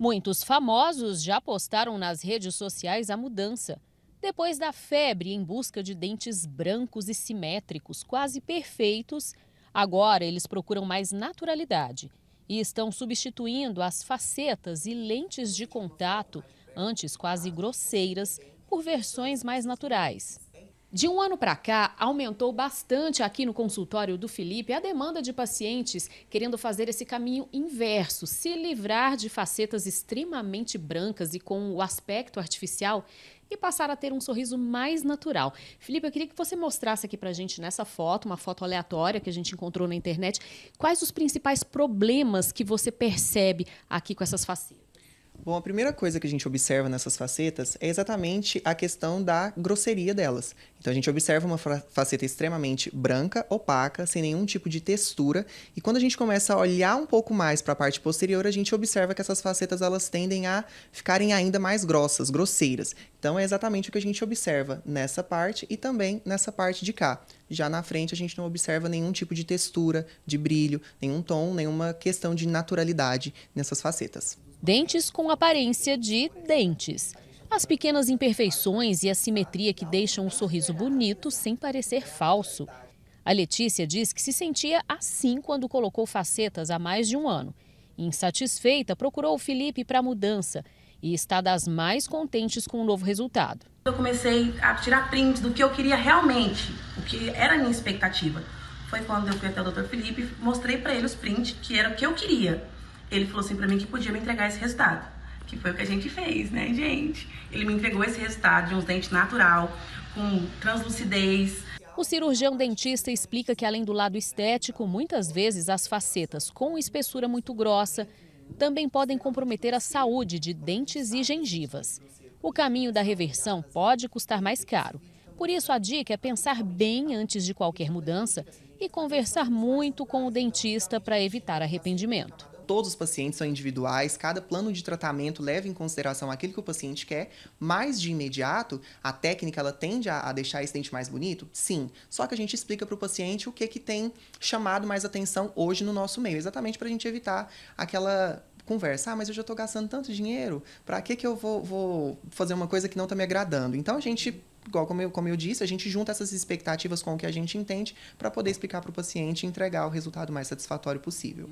Muitos famosos já postaram nas redes sociais a mudança. Depois da febre em busca de dentes brancos e simétricos, quase perfeitos, agora eles procuram mais naturalidade e estão substituindo as facetas e lentes de contato, antes quase grosseiras, por versões mais naturais. De um ano para cá, aumentou bastante aqui no consultório do Felipe a demanda de pacientes querendo fazer esse caminho inverso, se livrar de facetas extremamente brancas e com o aspecto artificial e passar a ter um sorriso mais natural. Felipe, eu queria que você mostrasse aqui para a gente nessa foto, uma foto aleatória que a gente encontrou na internet, quais os principais problemas que você percebe aqui com essas facetas. Bom, a primeira coisa que a gente observa nessas facetas é exatamente a questão da grosseria delas. Então a gente observa uma faceta extremamente branca, opaca, sem nenhum tipo de textura, e quando a gente começa a olhar um pouco mais para a parte posterior, a gente observa que essas facetas elas tendem a ficarem ainda mais grossas, grosseiras. Então é exatamente o que a gente observa nessa parte e também nessa parte de cá. Já na frente a gente não observa nenhum tipo de textura, de brilho, nenhum tom, nenhuma questão de naturalidade nessas facetas. Dentes com aparência de dentes. As pequenas imperfeições e a simetria que deixam um sorriso bonito sem parecer falso. A Letícia diz que se sentia assim quando colocou facetas há mais de um ano. Insatisfeita, procurou o Felipe para a mudança e está das mais contentes com o novo resultado. Eu comecei a tirar prints do que eu queria realmente, o que era a minha expectativa. Foi quando eu fui até o Dr. Felipe, mostrei para ele os prints que era o que eu queria. Ele falou assim para mim que podia me entregar esse resultado, que foi o que a gente fez, né, gente? Ele me entregou esse resultado de uns dentes natural, com translucidez, o cirurgião dentista explica que, além do lado estético, muitas vezes as facetas com espessura muito grossa também podem comprometer a saúde de dentes e gengivas. O caminho da reversão pode custar mais caro. Por isso, a dica é pensar bem antes de qualquer mudança e conversar muito com o dentista para evitar arrependimento todos os pacientes são individuais, cada plano de tratamento leva em consideração aquilo que o paciente quer, mas de imediato, a técnica ela tende a, a deixar esse dente mais bonito? Sim. Só que a gente explica para o paciente o que, que tem chamado mais atenção hoje no nosso meio, exatamente para a gente evitar aquela conversa, ah, mas eu já estou gastando tanto dinheiro, para que, que eu vou, vou fazer uma coisa que não está me agradando? Então a gente igual como eu, como eu disse, a gente junta essas expectativas com o que a gente entende para poder explicar para o paciente e entregar o resultado mais satisfatório possível.